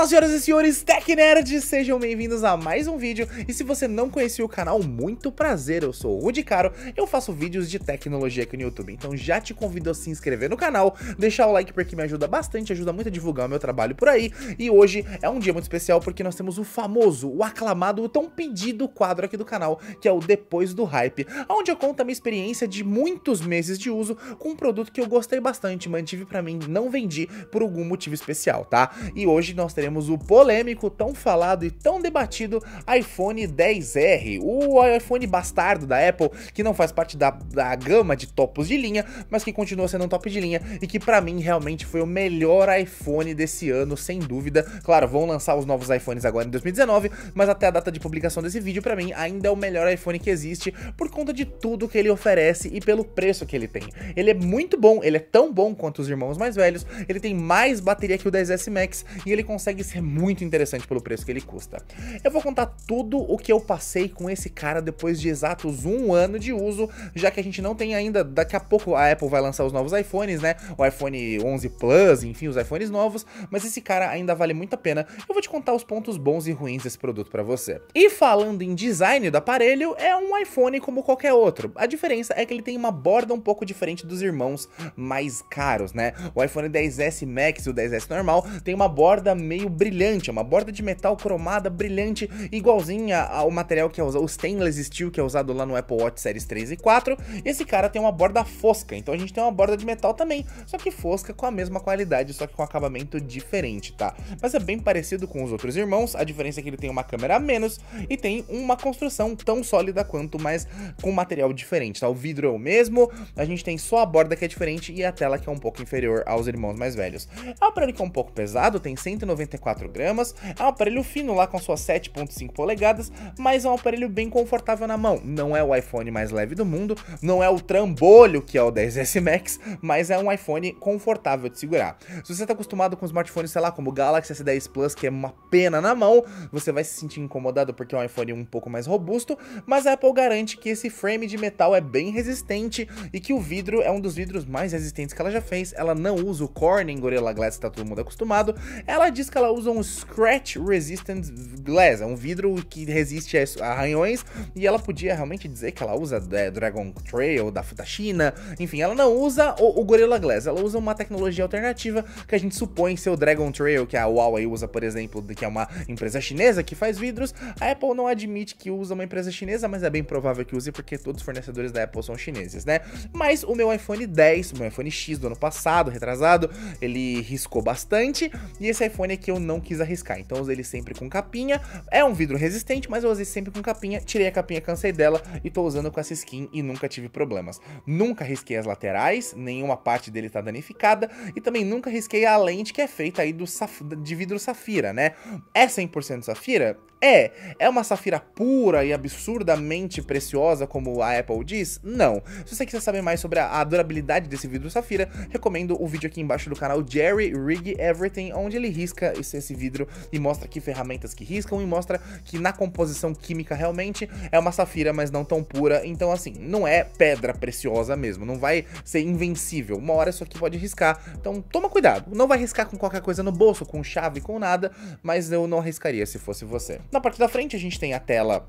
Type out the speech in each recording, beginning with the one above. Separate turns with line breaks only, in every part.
Fala senhoras e senhores Nerds, sejam bem-vindos a mais um vídeo E se você não conhecia o canal, muito prazer, eu sou o Rudy Caro Eu faço vídeos de tecnologia aqui no YouTube Então já te convido a se inscrever no canal Deixar o like porque me ajuda bastante, ajuda muito a divulgar o meu trabalho por aí E hoje é um dia muito especial porque nós temos o famoso, o aclamado, o tão pedido quadro aqui do canal Que é o Depois do Hype Onde eu conto a minha experiência de muitos meses de uso Com um produto que eu gostei bastante, mantive pra mim, não vendi por algum motivo especial, tá? E hoje nós teremos temos o polêmico, tão falado e tão debatido iPhone 10R, o iPhone bastardo da Apple, que não faz parte da, da gama de topos de linha, mas que continua sendo um top de linha e que para mim realmente foi o melhor iPhone desse ano, sem dúvida. Claro, vão lançar os novos iPhones agora em 2019, mas até a data de publicação desse vídeo, para mim, ainda é o melhor iPhone que existe por conta de tudo que ele oferece e pelo preço que ele tem. Ele é muito bom, ele é tão bom quanto os irmãos mais velhos, ele tem mais bateria que o 10S Max e ele consegue Legs é muito interessante pelo preço que ele custa. Eu vou contar tudo o que eu passei com esse cara depois de exatos um ano de uso, já que a gente não tem ainda, daqui a pouco a Apple vai lançar os novos iPhones, né? O iPhone 11 Plus, enfim, os iPhones novos, mas esse cara ainda vale muito a pena. Eu vou te contar os pontos bons e ruins desse produto para você. E falando em design do aparelho, é um iPhone como qualquer outro. A diferença é que ele tem uma borda um pouco diferente dos irmãos mais caros, né? O iPhone 10S Max e o 10S normal tem uma borda meio brilhante, é uma borda de metal cromada brilhante, igualzinha ao material que é usado, o stainless steel que é usado lá no Apple Watch Series 3 e 4. Esse cara tem uma borda fosca, então a gente tem uma borda de metal também, só que fosca com a mesma qualidade, só que com acabamento diferente, tá? Mas é bem parecido com os outros irmãos, a diferença é que ele tem uma câmera a menos e tem uma construção tão sólida quanto, mas com material diferente, tá? O vidro é o mesmo, a gente tem só a borda que é diferente e a tela que é um pouco inferior aos irmãos mais velhos. É um aparelho que é um pouco pesado, tem 194 104 gramas, é um aparelho fino lá com suas 7.5 polegadas, mas é um aparelho bem confortável na mão. Não é o iPhone mais leve do mundo, não é o trambolho que é o 10S Max, mas é um iPhone confortável de segurar. Se você está acostumado com smartphones, sei lá, como o Galaxy S10 Plus, que é uma pena na mão, você vai se sentir incomodado porque é um iPhone um pouco mais robusto, mas a Apple garante que esse frame de metal é bem resistente e que o vidro é um dos vidros mais resistentes que ela já fez. Ela não usa o Corning Gorilla Glass que tá todo mundo acostumado. Ela diz que ela usa um Scratch Resistant Glass, é um vidro que resiste a arranhões, e ela podia realmente dizer que ela usa é, Dragon Trail da, da China, enfim, ela não usa o, o, Gorilla Glass, ela usa uma tecnologia alternativa que a gente supõe ser o Dragon Trail, que a Huawei usa, por exemplo, que é uma empresa chinesa que faz vidros, a Apple não admite que usa uma empresa chinesa, mas é bem provável que use porque todos os fornecedores da Apple são chineses, né? Mas o meu iPhone 10, o meu iPhone X do ano passado, retrasado, ele riscou bastante, e esse iPhone aqui eu não quis arriscar. Então eu usei ele sempre com capinha. É um vidro resistente, mas eu usei sempre com capinha. Tirei a capinha, cansei dela e tô usando com essa skin e nunca tive problemas. Nunca risquei as laterais, nenhuma parte dele tá danificada e também nunca risquei a lente que é feita aí do saf... de vidro safira, né? É 100% safira? É, é uma safira pura e absurdamente preciosa, como a Apple diz? Não. Se você quiser saber mais sobre a, a durabilidade desse vidro safira, recomendo o vídeo aqui embaixo do canal Jerry Rig Everything, onde ele risca esse, esse vidro e mostra que ferramentas que riscam e mostra que na composição química realmente é uma safira, mas não tão pura. Então, assim, não é pedra preciosa mesmo, não vai ser invencível. Uma hora isso aqui pode riscar, então toma cuidado. Não vai riscar com qualquer coisa no bolso, com chave, com nada, mas eu não arriscaria se fosse você. Na parte da frente a gente tem a tela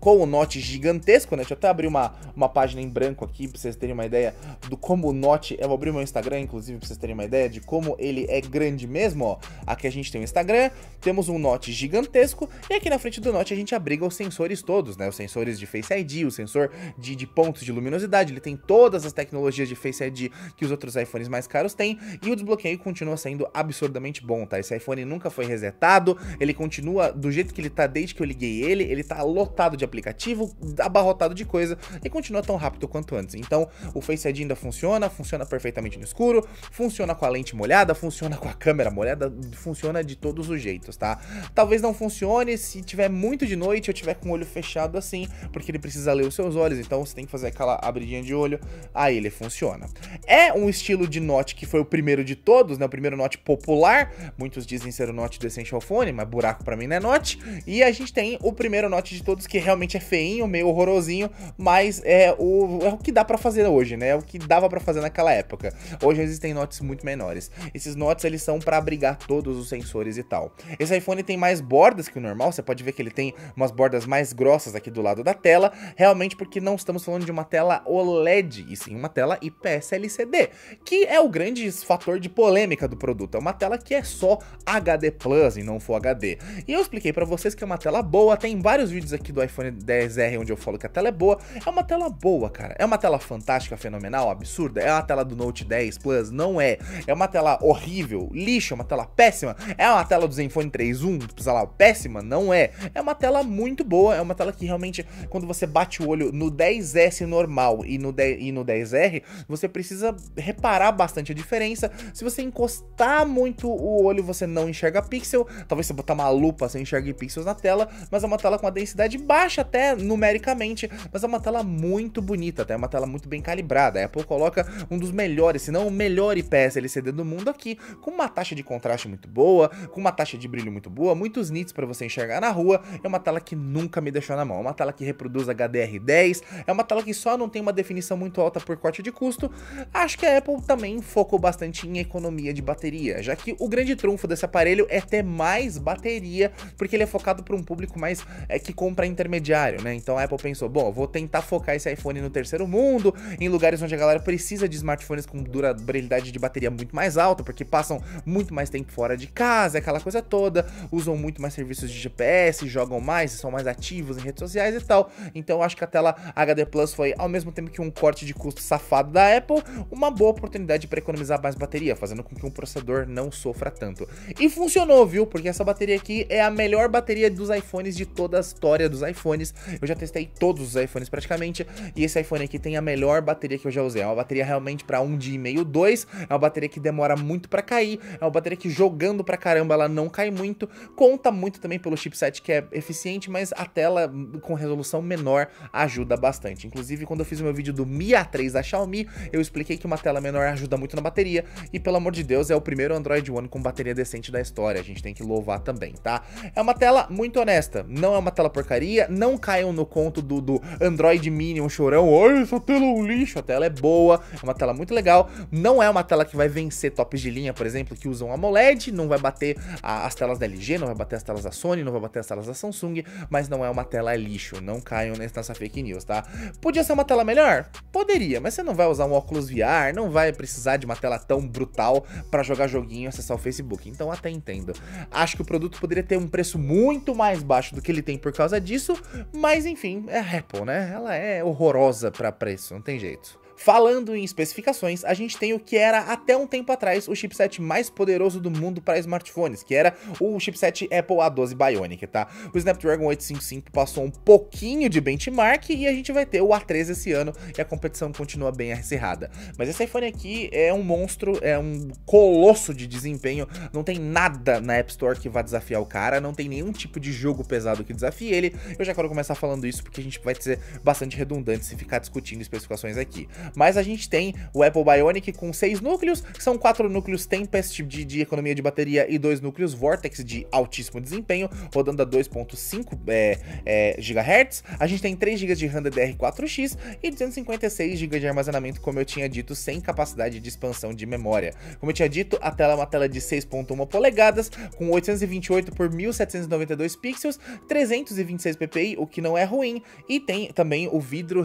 com o Note gigantesco, né? Deixa eu até abrir uma, uma página em branco aqui pra vocês terem uma ideia do como o Note. Eu vou abrir meu Instagram, inclusive, pra vocês terem uma ideia de como ele é grande mesmo, ó. Aqui a gente tem o Instagram, temos um Note gigantesco, e aqui na frente do Note a gente abriga os sensores todos, né? Os sensores de Face ID, o sensor de, de pontos de luminosidade, ele tem todas as tecnologias de Face ID que os outros iPhones mais caros têm, e o desbloqueio continua sendo absurdamente bom, tá? Esse iPhone nunca foi resetado, ele continua do jeito que ele tá desde que eu liguei ele, ele tá lotado de aplicativo abarrotado de coisa e continua tão rápido quanto antes. Então, o Face ID ainda funciona, funciona perfeitamente no escuro, funciona com a lente molhada, funciona com a câmera molhada, funciona de todos os jeitos, tá? Talvez não funcione se tiver muito de noite ou tiver com o olho fechado assim, porque ele precisa ler os seus olhos, então você tem que fazer aquela abridinha de olho, aí ele funciona. É um estilo de note que foi o primeiro de todos, né? O primeiro note popular, muitos dizem ser o note do Essential Phone, mas buraco para mim não é note, e a gente tem o primeiro note de todos que realmente realmente é feinho, meio horrorosinho, mas é o, é o que dá para fazer hoje, né? É o que dava para fazer naquela época. Hoje existem notes muito menores. Esses notes eles são para abrigar todos os sensores e tal. Esse iPhone tem mais bordas que o normal, você pode ver que ele tem umas bordas mais grossas aqui do lado da tela, realmente porque não estamos falando de uma tela OLED, e sim uma tela IPS LCD, que é o grande fator de polêmica do produto. É uma tela que é só HD Plus e não Full HD. E eu expliquei para vocês que é uma tela boa, tem vários vídeos aqui do iPhone 10 r onde eu falo que a tela é boa, é uma tela boa, cara. É uma tela fantástica, fenomenal, absurda? É uma tela do Note 10 Plus? Não é. É uma tela horrível, lixo, é uma tela péssima? É uma tela do Zenfone 3.1, sei lá, péssima? Não é. É uma tela muito boa, é uma tela que realmente, quando você bate o olho no 10S normal e no, 10, e no 10R, você precisa reparar bastante a diferença. Se você encostar muito o olho, você não enxerga pixel. Talvez você botar uma lupa, você enxergue pixels na tela, mas é uma tela com a densidade baixa até numericamente, mas é uma tela muito bonita, tá? É uma tela muito bem calibrada. A Apple coloca um dos melhores, se não o melhor IPS LCD do mundo aqui, com uma taxa de contraste muito boa, com uma taxa de brilho muito boa, muitos nits para você enxergar na rua. É uma tela que nunca me deixou na mão. É uma tela que reproduz HDR10, é uma tela que só não tem uma definição muito alta por corte de custo. Acho que a Apple também focou bastante em economia de bateria, já que o grande trunfo desse aparelho é ter mais bateria, porque ele é focado para um público mais é, que compra intermediário intermediário, né? Então a Apple pensou, bom, vou tentar focar esse iPhone no terceiro mundo, em lugares onde a galera precisa de smartphones com durabilidade de bateria muito mais alta, porque passam muito mais tempo fora de casa, aquela coisa toda, usam muito mais serviços de GPS, jogam mais, são mais ativos em redes sociais e tal. Então acho que a tela HD Plus foi, ao mesmo tempo que um corte de custo safado da Apple, uma boa oportunidade para economizar mais bateria, fazendo com que um processador não sofra tanto. E funcionou, viu? Porque essa bateria aqui é a melhor bateria dos iPhones de toda a história dos iPhones iPhones. Eu já testei todos os iPhones praticamente. E esse iPhone aqui tem a melhor bateria que eu já usei. É uma bateria realmente para um dia e meio, dois. É uma bateria que demora muito para cair. É uma bateria que jogando pra caramba ela não cai muito. Conta muito também pelo chipset que é eficiente, mas a tela hum, com resolução menor ajuda bastante. Inclusive, quando eu fiz o meu vídeo do Mi A3 da Xiaomi, eu expliquei que uma tela menor ajuda muito na bateria. E pelo amor de Deus, é o primeiro Android One com bateria decente da história. A gente tem que louvar também, tá? É uma tela muito honesta. Não é uma tela porcaria, não caiam no conto do, do Android Minion chorão. Ai, essa tela é um lixo. A tela é boa, é uma tela muito legal. Não é uma tela que vai vencer tops de linha, por exemplo, que usam AMOLED. Não vai bater a, as telas da LG, não vai bater as telas da Sony, não vai bater as telas da Samsung. Mas não é uma tela lixo. Não caiam nessa fake news, tá? Podia ser uma tela melhor? Poderia, mas você não vai usar um óculos VR, não vai precisar de uma tela tão brutal para jogar joguinho e acessar o Facebook. Então até entendo. Acho que o produto poderia ter um preço muito mais baixo do que ele tem por causa disso, mas enfim, é a Apple, né? Ela é horrorosa para preço, não tem jeito. Falando em especificações, a gente tem o que era até um tempo atrás o chipset mais poderoso do mundo para smartphones, que era o chipset Apple A12 Bionic, tá? O Snapdragon 855 passou um pouquinho de benchmark e a gente vai ter o A13 esse ano e a competição continua bem acirrada. Mas esse iPhone aqui é um monstro, é um colosso de desempenho, não tem nada na App Store que vá desafiar o cara, não tem nenhum tipo de jogo pesado que desafie ele. Eu já quero começar falando isso porque a gente vai ser bastante redundante se ficar discutindo especificações aqui mas a gente tem o Apple Bionic com seis núcleos, são quatro núcleos Tempest de, de economia de bateria e dois núcleos Vortex de altíssimo desempenho, rodando a 2.5 é, é, GHz. A gente tem 3 GB de RAM DDR4X e 256 GB de armazenamento, como eu tinha dito, sem capacidade de expansão de memória. Como eu tinha dito, a tela é uma tela de 6.1 polegadas, com 828 por 1792 pixels, 326 ppi, o que não é ruim, e tem também o vidro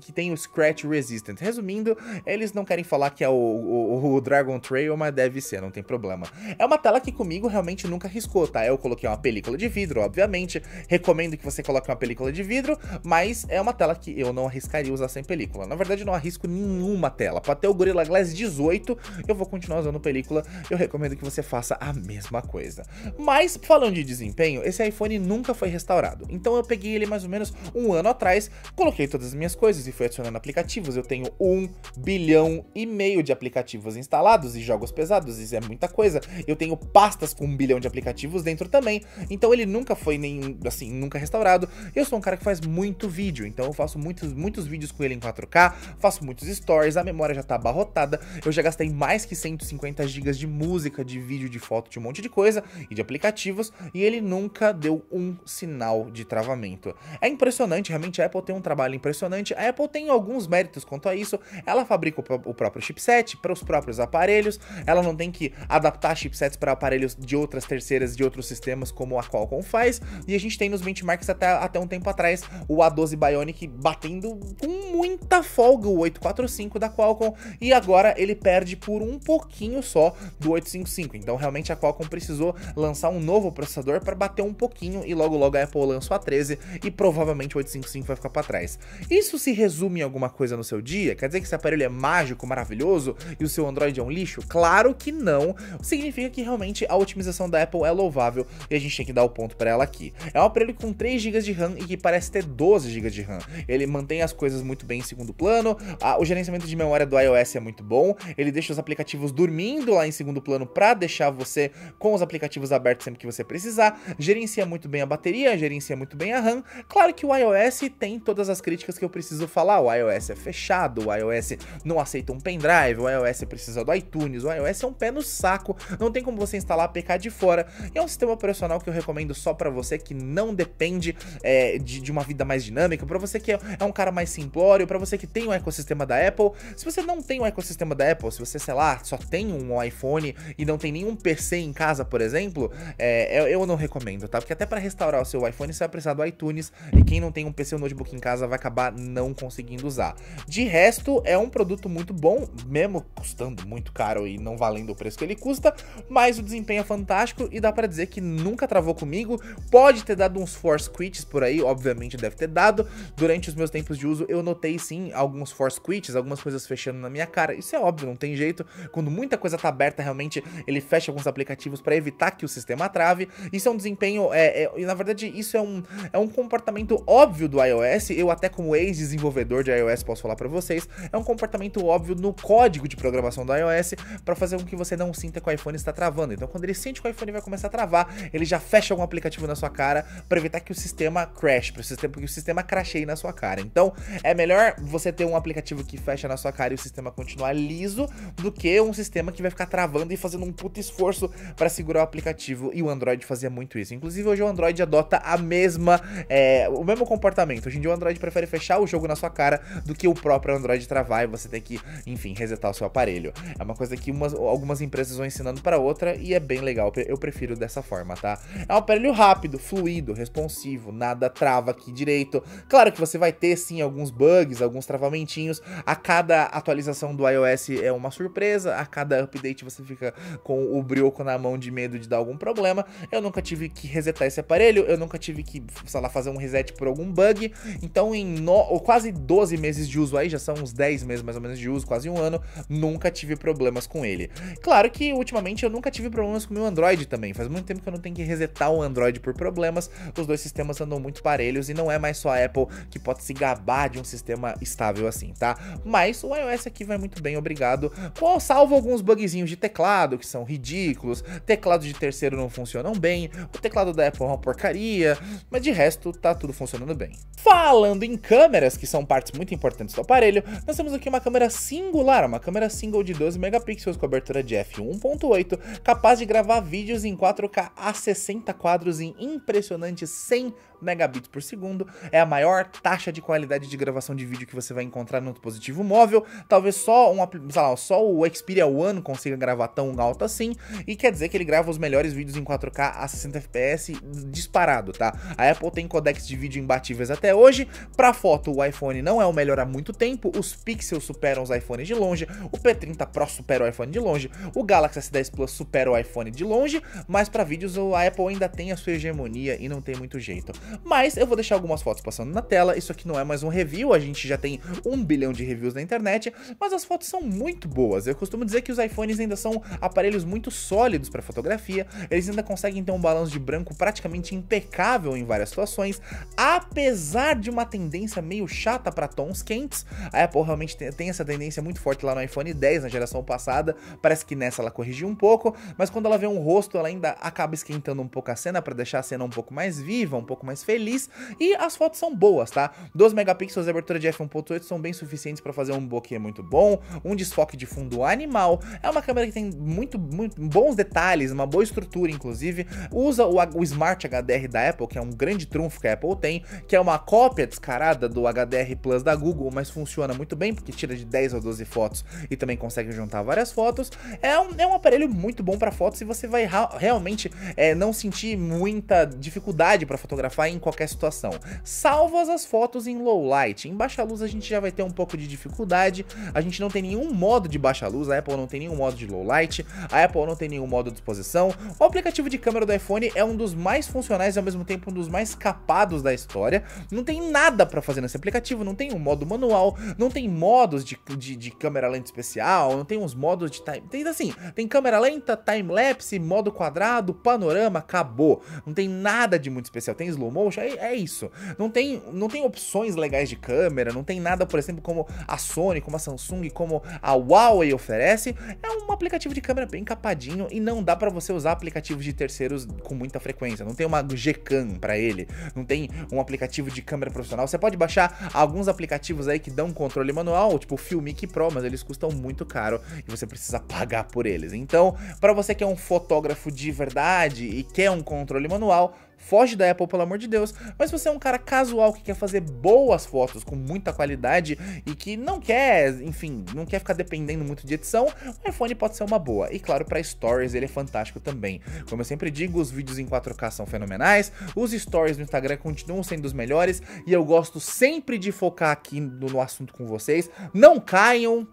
que tem o Scratch Resistance Resumindo, eles não querem falar que é o, o, o, Dragon Trail, mas deve ser, não tem problema. É uma tela que comigo realmente nunca riscou, tá? Eu coloquei uma película de vidro, obviamente. Recomendo que você coloque uma película de vidro, mas é uma tela que eu não arriscaria usar sem película. Na verdade, não arrisco nenhuma tela. Pra ter o Gorilla Glass 18, eu vou continuar usando película. Eu recomendo que você faça a mesma coisa. Mas, falando de desempenho, esse iPhone nunca foi restaurado. Então eu peguei ele mais ou menos um ano atrás, coloquei todas as minhas coisas e fui adicionando aplicativos. Eu tenho tenho bilhão e meio de aplicativos instalados e jogos pesados, isso é muita coisa. Eu tenho pastas com um bilhão de aplicativos dentro também, então ele nunca foi nem, assim, nunca restaurado. Eu sou um cara que faz muito vídeo, então eu faço muitos, muitos vídeos com ele em 4K, faço muitos stories, a memória já tá abarrotada, eu já gastei mais que 150 gigas de música, de vídeo, de foto, de um monte de coisa e de aplicativos, e ele nunca deu um sinal de travamento. É impressionante, realmente a Apple tem um trabalho impressionante. A Apple tem alguns méritos quanto a isso, ela fabrica o, o próprio chipset para os próprios aparelhos, ela não tem que adaptar chipsets para aparelhos de outras terceiras, de outros sistemas, como a Qualcomm faz, e a gente tem nos benchmarks até, até um tempo atrás o A12 Bionic batendo com muita folga o 845 da Qualcomm, e agora ele perde por um pouquinho só do 855, então realmente a Qualcomm precisou lançar um novo processador para bater um pouquinho, e logo logo a Apple lança o A13, e provavelmente o 855 vai ficar para trás. Isso se resume em alguma coisa no seu dia? dia? Quer dizer que esse aparelho é mágico, maravilhoso e o seu Android é um lixo? Claro que não. Significa que realmente a otimização da Apple é louvável e a gente tem que dar o ponto para ela aqui. É um aparelho com 3 GB de RAM e que parece ter 12 GB de RAM. Ele mantém as coisas muito bem em segundo plano, a, o gerenciamento de memória do iOS é muito bom, ele deixa os aplicativos dormindo lá em segundo plano para deixar você com os aplicativos abertos sempre que você precisar, gerencia muito bem a bateria, gerencia muito bem a RAM. Claro que o iOS tem todas as críticas que eu preciso falar, o iOS é fechado errado, o iOS não aceita um pendrive, o iOS precisa do iTunes, o iOS é um pé no saco, não tem como você instalar APK de fora. E é um sistema operacional que eu recomendo só para você que não depende é, de, de, uma vida mais dinâmica, para você que é, é, um cara mais simplório, para você que tem o um ecossistema da Apple. Se você não tem o um ecossistema da Apple, se você, sei lá, só tem um iPhone e não tem nenhum PC em casa, por exemplo, é, eu, eu não recomendo, tá? Porque até para restaurar o seu iPhone você vai precisar do iTunes e quem não tem um PC ou notebook em casa vai acabar não conseguindo usar. De resto, é um produto muito bom, mesmo custando muito caro e não valendo o preço que ele custa, mas o desempenho é fantástico e dá para dizer que nunca travou comigo. Pode ter dado uns force quits por aí, obviamente deve ter dado. Durante os meus tempos de uso, eu notei sim alguns force quits, algumas coisas fechando na minha cara. Isso é óbvio, não tem jeito. Quando muita coisa tá aberta, realmente ele fecha alguns aplicativos para evitar que o sistema trave. Isso é um desempenho, é, é, e na verdade isso é um, é um comportamento óbvio do iOS. Eu até como ex-desenvolvedor de iOS posso falar para vocês vocês, é um comportamento óbvio no código de programação do iOS para fazer com que você não sinta que o iPhone está travando. Então, quando ele sente que o iPhone vai começar a travar, ele já fecha algum aplicativo na sua cara para evitar que o sistema crash, para o sistema que o sistema crasheie na sua cara. Então, é melhor você ter um aplicativo que fecha na sua cara e o sistema continuar liso do que um sistema que vai ficar travando e fazendo um puto esforço para segurar o aplicativo. E o Android fazia muito isso. Inclusive, hoje o Android adota a mesma, é, o mesmo comportamento. Hoje em dia, o Android prefere fechar o jogo na sua cara do que o próprio para o Android travar e você tem que, enfim, resetar o seu aparelho. É uma coisa que umas, algumas empresas vão ensinando para outra e é bem legal. Eu prefiro dessa forma, tá? É um aparelho rápido, fluido, responsivo, nada trava aqui direito. Claro que você vai ter sim alguns bugs, alguns travamentinhos. A cada atualização do iOS é uma surpresa, a cada update você fica com o brioco na mão de medo de dar algum problema. Eu nunca tive que resetar esse aparelho, eu nunca tive que, sei lá, fazer um reset por algum bug. Então, em no... quase 12 meses de uso aí, já são uns 10 meses mais ou menos de uso, quase um ano, nunca tive problemas com ele. Claro que ultimamente eu nunca tive problemas com o meu Android também, faz muito tempo que eu não tenho que resetar o Android por problemas, os dois sistemas andam muito parelhos e não é mais só a Apple que pode se gabar de um sistema estável assim, tá? Mas o iOS aqui vai muito bem, obrigado. Pô, salvo alguns bugzinhos de teclado, que são ridículos, Teclado de terceiro não funcionam bem, o teclado da Apple é uma porcaria, mas de resto tá tudo funcionando bem. Falando em câmeras, que são partes muito importantes do aparelho, aparelho, nós temos aqui uma câmera singular, uma câmera single de 12 megapixels com abertura de f1.8, capaz de gravar vídeos em 4K a 60 quadros em impressionante 100 megabits por segundo, é a maior taxa de qualidade de gravação de vídeo que você vai encontrar no dispositivo móvel, talvez só, um, lá, só o Xperia One consiga gravar tão alto assim, e quer dizer que ele grava os melhores vídeos em 4K a 60 fps disparado, tá? A Apple tem codecs de vídeo imbatíveis até hoje, pra foto o iPhone não é o melhor há muito tempo, tempo, os Pixels superam os iPhones de longe, o P30 Pro supera o iPhone de longe, o Galaxy S10 Plus supera o iPhone de longe, mas para vídeos a Apple ainda tem a sua hegemonia e não tem muito jeito. Mas eu vou deixar algumas fotos passando na tela, isso aqui não é mais um review, a gente já tem um bilhão de reviews na internet, mas as fotos são muito boas. Eu costumo dizer que os iPhones ainda são aparelhos muito sólidos para fotografia, eles ainda conseguem ter um balanço de branco praticamente impecável em várias situações, apesar de uma tendência meio chata para tons quentes, a Apple realmente tem essa tendência muito forte lá no iPhone 10, na geração passada. Parece que nessa ela corrigiu um pouco, mas quando ela vê um rosto, ela ainda acaba esquentando um pouco a cena para deixar a cena um pouco mais viva, um pouco mais feliz. E as fotos são boas, tá? 12 megapixels de abertura de f1.8 são bem suficientes para fazer um bokeh muito bom, um desfoque de fundo animal. É uma câmera que tem muito, muito bons detalhes, uma boa estrutura, inclusive. Usa o, o Smart HDR da Apple, que é um grande trunfo que a Apple tem, que é uma cópia descarada do HDR Plus da Google, mas funciona funciona muito bem, porque tira de 10 ou 12 fotos e também consegue juntar várias fotos. É um, é um aparelho muito bom para fotos e você vai realmente é, não sentir muita dificuldade para fotografar em qualquer situação. Salvas as fotos em low light. Em baixa luz a gente já vai ter um pouco de dificuldade. A gente não tem nenhum modo de baixa luz, a Apple não tem nenhum modo de low light, a Apple não tem nenhum modo de exposição. O aplicativo de câmera do iPhone é um dos mais funcionais e ao mesmo tempo um dos mais capados da história. Não tem nada para fazer nesse aplicativo, não tem um modo manual, não tem modos de, de, de câmera lenta especial, não tem uns modos de time. Tem assim, tem câmera lenta, time-lapse, modo quadrado, panorama, acabou. Não tem nada de muito especial. Tem slow motion, é, é, isso. Não tem, não tem opções legais de câmera, não tem nada, por exemplo, como a Sony, como a Samsung, como a Huawei oferece. É um aplicativo de câmera bem capadinho e não dá para você usar aplicativos de terceiros com muita frequência. Não tem uma Gcam para ele, não tem um aplicativo de câmera profissional. Você pode baixar alguns aplicativos aí que dão um controle manual, tipo o Filmic Pro, mas eles custam muito caro e você precisa pagar por eles. Então, para você que é um fotógrafo de verdade e quer um controle manual, foge da Apple, pelo amor de Deus. Mas se você é um cara casual que quer fazer boas fotos com muita qualidade e que não quer, enfim, não quer ficar dependendo muito de edição, o iPhone pode ser uma boa. E claro, para stories ele é fantástico também. Como eu sempre digo, os vídeos em 4K são fenomenais, os stories no Instagram continuam sendo os melhores e eu gosto sempre de focar aqui no, no assunto com vocês. Não caiam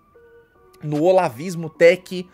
no olavismo tech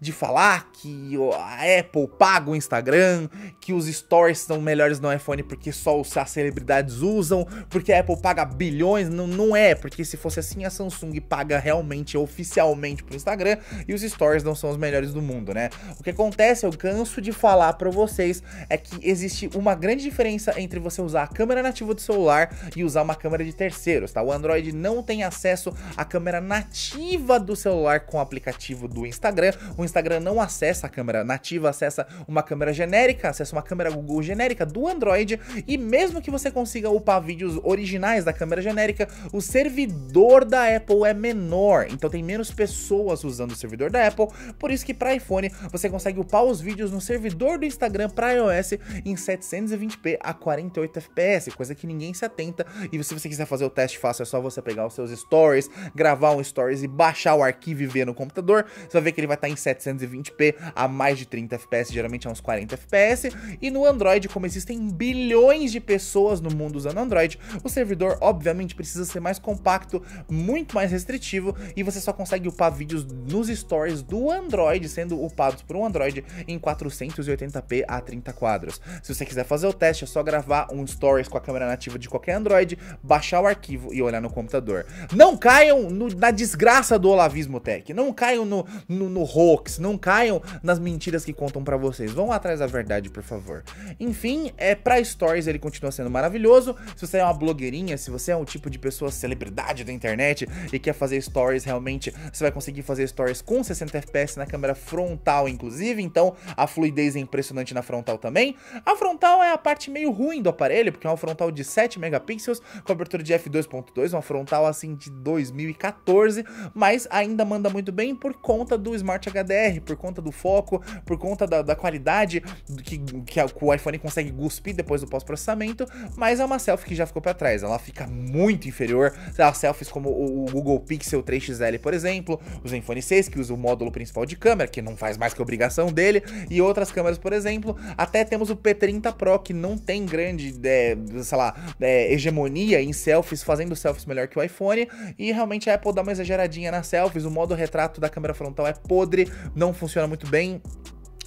de falar que a Apple paga o Instagram, que os stories são melhores no iPhone porque só as celebridades usam, porque a Apple paga bilhões, não, não é, porque se fosse assim a Samsung paga realmente, oficialmente pro Instagram e os stories não são os melhores do mundo, né? O que acontece, eu canso de falar para vocês, é que existe uma grande diferença entre você usar a câmera nativa do celular e usar uma câmera de terceiros, tá? O Android não tem acesso à câmera nativa do celular com o aplicativo do Instagram, o Instagram não acessa a câmera nativa, acessa uma câmera genérica, acessa uma câmera Google genérica do Android e mesmo que você consiga upar vídeos originais da câmera genérica, o servidor da Apple é menor, então tem menos pessoas usando o servidor da Apple, por isso que para iPhone você consegue upar os vídeos no servidor do Instagram para iOS em 720p a 48 fps, coisa que ninguém se atenta. E se você quiser fazer o teste fácil, é só você pegar os seus stories, gravar um stories e baixar o arquivo e ver no computador. Você vai ver que ele vai estar tá em 720p 720p a mais de 30 fps, geralmente a é uns 40 fps. E no Android, como existem bilhões de pessoas no mundo usando Android, o servidor obviamente precisa ser mais compacto, muito mais restritivo e você só consegue upar vídeos nos stories do Android, sendo upados por um Android em 480p a 30 quadros. Se você quiser fazer o teste, é só gravar um stories com a câmera nativa de qualquer Android, baixar o arquivo e olhar no computador. Não caiam no, na desgraça do olavismo tech, não caiam no, no, no hoax. Não caiam nas mentiras que contam para vocês. Vão atrás da verdade, por favor. Enfim, é para stories ele continua sendo maravilhoso. Se você é uma blogueirinha, se você é um tipo de pessoa celebridade da internet e quer fazer stories realmente, você vai conseguir fazer stories com 60 FPS na câmera frontal, inclusive. Então, a fluidez é impressionante na frontal também. A frontal é a parte meio ruim do aparelho, porque é uma frontal de 7 megapixels, com abertura de f2.2, uma frontal assim de 2014, mas ainda manda muito bem por conta do Smart HDR por conta do foco, por conta da, da qualidade que, que, a, que, o iPhone consegue cuspir depois do pós-processamento, mas é uma selfie que já ficou para trás, ela fica muito inferior a selfies como o, o Google Pixel 3 XL, por exemplo, o Zenfone 6, que usa o módulo principal de câmera, que não faz mais que obrigação dele, e outras câmeras, por exemplo, até temos o P30 Pro, que não tem grande, é, sei lá, é, hegemonia em selfies, fazendo selfies melhor que o iPhone, e realmente a Apple dá uma exageradinha nas selfies, o modo retrato da câmera frontal é podre, não funciona muito bem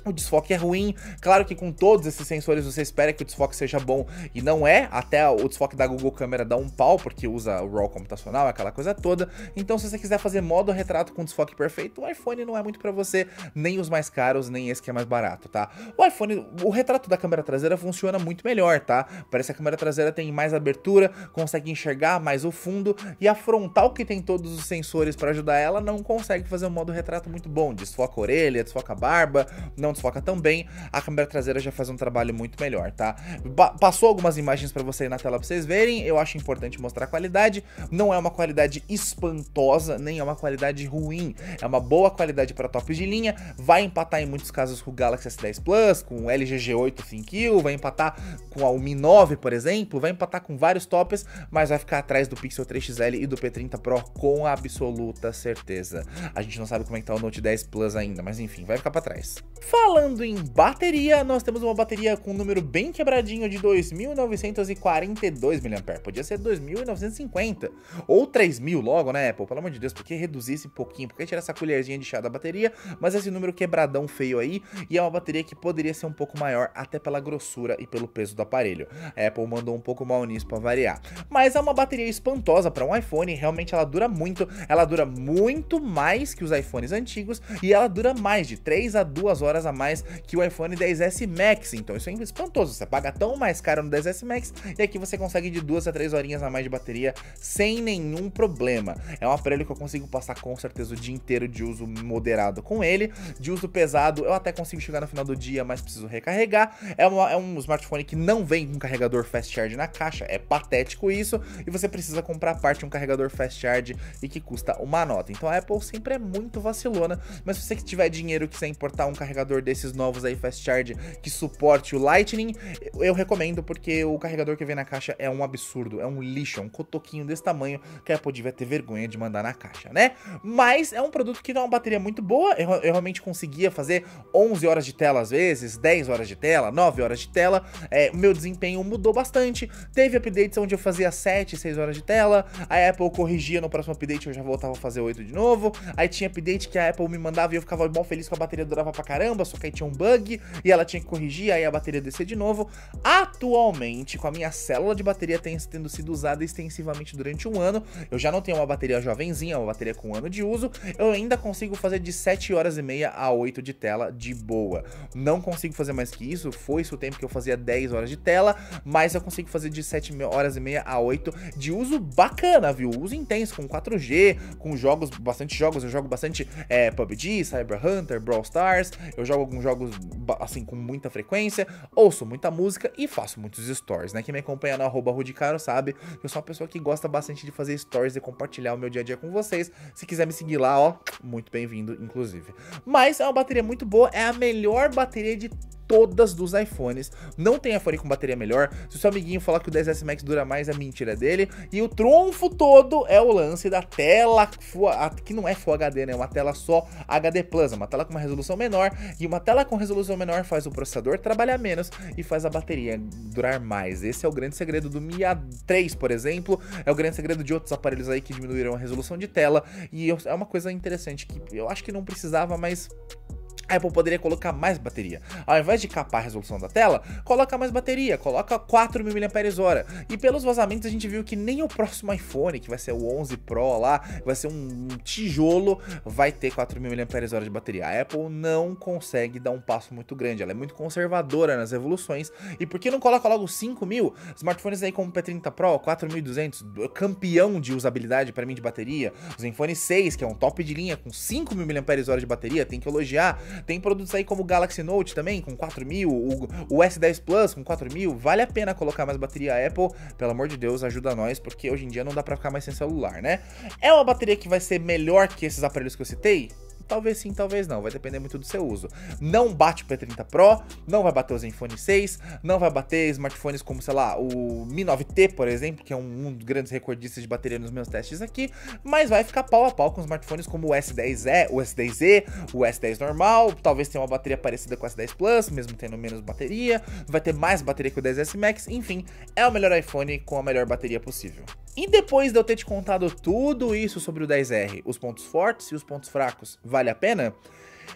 o desfoque é ruim. Claro que com todos esses sensores você espera que o desfoque seja bom e não é. Até o desfoque da Google Câmera dá um pau, porque usa o RAW computacional, aquela coisa toda. Então, se você quiser fazer modo retrato com desfoque perfeito, o iPhone não é muito para você, nem os mais caros, nem esse que é mais barato, tá? O iPhone, o retrato da câmera traseira funciona muito melhor, tá? Parece que a câmera traseira tem mais abertura, consegue enxergar mais o fundo e a frontal que tem todos os sensores para ajudar ela não consegue fazer um modo retrato muito bom. Desfoca a orelha, desfoca a barba, não não desfoca tão bem, a câmera traseira já faz um trabalho muito melhor, tá? Ba passou algumas imagens pra você aí na tela pra vocês verem, eu acho importante mostrar a qualidade, não é uma qualidade espantosa, nem é uma qualidade ruim, é uma boa qualidade para tops de linha, vai empatar em muitos casos com o Galaxy S10 Plus, com o LG G8 ThinQ, vai empatar com a Mi 9, por exemplo, vai empatar com vários tops, mas vai ficar atrás do Pixel 3 XL e do P30 Pro com absoluta certeza. A gente não sabe como é que tá o Note 10 Plus ainda, mas enfim, vai ficar para trás. Falando em bateria, nós temos uma bateria com um número bem quebradinho de 2.942 mAh. Podia ser 2.950 ou 3.000 logo, né, Apple? Pelo amor de Deus, por que reduzir esse pouquinho? Por que tirar essa colherzinha de chá da bateria? Mas esse número quebradão feio aí, e é uma bateria que poderia ser um pouco maior até pela grossura e pelo peso do aparelho. A Apple mandou um pouco mal nisso para variar. Mas é uma bateria espantosa para um iPhone, realmente ela dura muito, ela dura muito mais que os iPhones antigos e ela dura mais de 3 a 2 horas a mais que o iPhone 10S Max, então isso é espantoso, você paga tão mais caro no 10S Max e aqui você consegue de duas a três horinhas a mais de bateria sem nenhum problema. É um aparelho que eu consigo passar com certeza o dia inteiro de uso moderado com ele, de uso pesado eu até consigo chegar no final do dia, mas preciso recarregar. É, uma, é um smartphone que não vem com carregador fast charge na caixa, é patético isso, e você precisa comprar parte um carregador fast charge e que custa uma nota. Então a Apple sempre é muito vacilona, mas se você que tiver dinheiro que você importar um carregador carregador desses novos aí Fast Charge que suporte o Lightning, eu recomendo porque o carregador que vem na caixa é um absurdo, é um lixo, é um cotoquinho desse tamanho que a Apple devia ter vergonha de mandar na caixa, né? Mas é um produto que dá é uma bateria muito boa, eu, eu realmente conseguia fazer 11 horas de tela às vezes, 10 horas de tela, 9 horas de tela, é, meu desempenho mudou bastante, teve updates onde eu fazia 7, 6 horas de tela, a Apple corrigia no próximo update, eu já voltava a fazer 8 de novo, aí tinha update que a Apple me mandava e eu ficava bem feliz que a bateria durava pra caramba, só que aí tinha um bug e ela tinha que corrigir, aí a bateria descer de novo. Atualmente, com a minha célula de bateria tendo sido usada extensivamente durante um ano, eu já não tenho uma bateria jovenzinha, uma bateria com um ano de uso, eu ainda consigo fazer de 7 horas e meia a 8 de tela de boa. Não consigo fazer mais que isso, foi isso o tempo que eu fazia 10 horas de tela, mas eu consigo fazer de 7 horas e meia a 8 de uso bacana, viu? Uso intenso, com 4G, com jogos, bastante jogos, eu jogo bastante é, PUBG, Cyber Hunter, Brawl Stars, eu jogo jogo alguns jogos assim com muita frequência, ouço muita música e faço muitos stories, né? Quem me acompanha no arroba Rudicaro sabe que eu sou uma pessoa que gosta bastante de fazer stories e compartilhar o meu dia a dia com vocês. Se quiser me seguir lá, ó, muito bem-vindo, inclusive. Mas é uma bateria muito boa, é a melhor bateria de todas dos iPhones. Não tem iPhone com bateria melhor. Se o seu amiguinho falar que o 10S Max dura mais, é mentira dele. E o trunfo todo é o lance da tela, que não é Full HD, né? Uma tela só HD Plus, é uma tela com uma resolução menor. E uma tela com resolução menor faz o processador trabalhar menos e faz a bateria durar mais. Esse é o grande segredo do Mi A3, por exemplo. É o grande segredo de outros aparelhos aí que diminuíram a resolução de tela. E é uma coisa interessante que eu acho que não precisava, mas a Apple poderia colocar mais bateria. Ao invés de capar a resolução da tela, coloca mais bateria, coloca 4.000 mAh. E pelos vazamentos a gente viu que nem o próximo iPhone, que vai ser o 11 Pro lá, vai ser um tijolo, vai ter 4.000 mAh de bateria. A Apple não consegue dar um passo muito grande, ela é muito conservadora nas evoluções. E por que não coloca logo 5.000? Smartphones aí como o P30 Pro, 4.200, campeão de usabilidade para mim de bateria. O Zenfone 6, que é um top de linha com 5.000 mAh de bateria, tem que elogiar. Tem produtos aí como o Galaxy Note também, com 4000, o, o S10 Plus com 4000. Vale a pena colocar mais bateria Apple, pelo amor de Deus, ajuda nós, porque hoje em dia não dá pra ficar mais sem celular, né? É uma bateria que vai ser melhor que esses aparelhos que eu citei? Talvez sim, talvez não, vai depender muito do seu uso. Não bate o P30 Pro, não vai bater o Zenfone 6, não vai bater smartphones como, sei lá, o Mi 9T, por exemplo, que é um, um dos grandes recordistas de bateria nos meus testes aqui, mas vai ficar pau a pau com smartphones como o S10e, o S10e, o S10 normal, talvez tenha uma bateria parecida com o S10 Plus, mesmo tendo menos bateria, vai ter mais bateria que o 10S Max, enfim, é o melhor iPhone com a melhor bateria possível. E depois de eu ter te contado tudo isso sobre o 10R, os pontos fortes e os pontos fracos, vale a pena?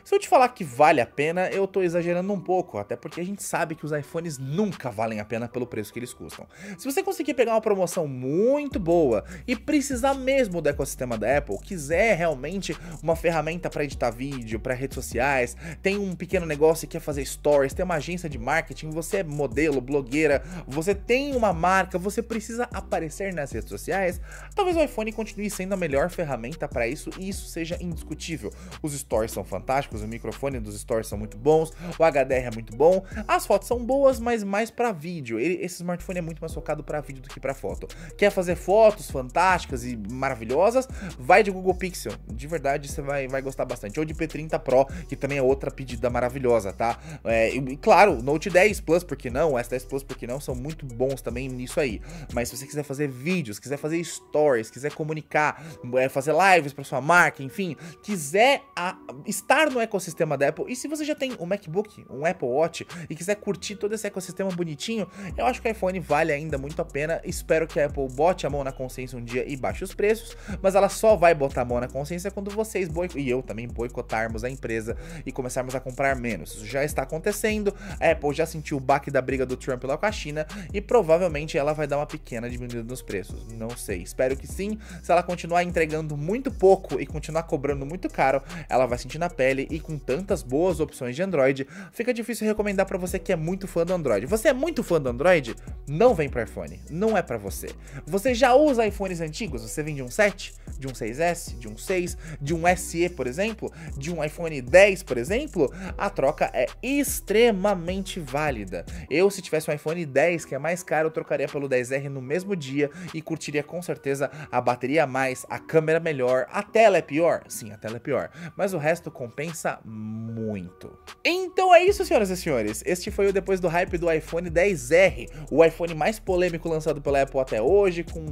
Se eu te falar que vale a pena, eu tô exagerando um pouco, até porque a gente sabe que os iPhones nunca valem a pena pelo preço que eles custam. Se você conseguir pegar uma promoção muito boa e precisar mesmo do ecossistema da Apple, quiser realmente uma ferramenta para editar vídeo, para redes sociais, tem um pequeno negócio que quer é fazer stories, tem uma agência de marketing, você é modelo, blogueira, você tem uma marca, você precisa aparecer nas redes sociais, talvez o iPhone continue sendo a melhor ferramenta para isso e isso seja indiscutível. Os stories são fantásticos fantásticos, o microfone dos stories são muito bons, o HDR é muito bom, as fotos são boas, mas mais para vídeo. Ele, esse smartphone é muito mais focado para vídeo do que para foto. Quer fazer fotos fantásticas e maravilhosas? Vai de Google Pixel. De verdade, você vai, vai gostar bastante. Ou de P30 Pro, que também é outra pedida maravilhosa, tá? É, e, claro, Note 10 Plus, porque não? S10 Plus, porque não? São muito bons também nisso aí. Mas se você quiser fazer vídeos, quiser fazer stories, quiser comunicar, é, fazer lives para sua marca, enfim, quiser a, estar no ecossistema da Apple. E se você já tem um MacBook, um Apple Watch e quiser curtir todo esse ecossistema bonitinho, eu acho que o iPhone vale ainda muito a pena. Espero que a Apple bote a mão na consciência um dia e baixe os preços, mas ela só vai botar a mão na consciência quando vocês e eu também boicotarmos a empresa e começarmos a comprar menos. Isso já está acontecendo. A Apple já sentiu o baque da briga do Trump lá com a China e provavelmente ela vai dar uma pequena diminuída nos preços. Não sei, espero que sim. Se ela continuar entregando muito pouco e continuar cobrando muito caro, ela vai sentir na pele e com tantas boas opções de Android, fica difícil recomendar para você que é muito fã do Android. Você é muito fã do Android? Não vem para iPhone, não é para você. Você já usa iPhones antigos? Você vem de um 7, de um 6S, de um 6, de um SE, por exemplo, de um iPhone 10, por exemplo? A troca é extremamente válida. Eu, se tivesse um iPhone 10, que é mais caro, eu trocaria pelo 10R no mesmo dia e curtiria com certeza a bateria mais, a câmera melhor, a tela é pior? Sim, a tela é pior, mas o resto compensa compensa muito. Então é isso, senhoras e senhores. Este foi o depois do hype do iPhone 10R, o iPhone mais polêmico lançado pela Apple até hoje, com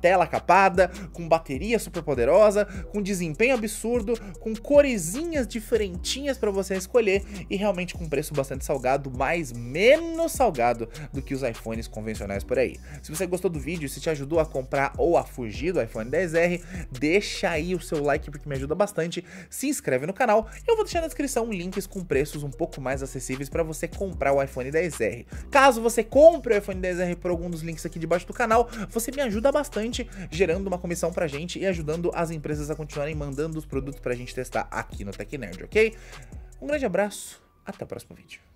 tela capada, com bateria super poderosa, com desempenho absurdo, com coresinhas diferentinhas para você escolher e realmente com preço bastante salgado, mas menos salgado do que os iPhones convencionais por aí. Se você gostou do vídeo, se te ajudou a comprar ou a fugir do iPhone 10R, deixa aí o seu like porque me ajuda bastante, se inscreve no canal eu vou deixar na descrição links com preços um pouco mais acessíveis para você comprar o iPhone 10R. Caso você compre o iPhone 10R por algum dos links aqui debaixo do canal, você me ajuda bastante gerando uma comissão pra gente e ajudando as empresas a continuarem mandando os produtos pra gente testar aqui no Tech Nerd, ok? Um grande abraço, até o próximo vídeo.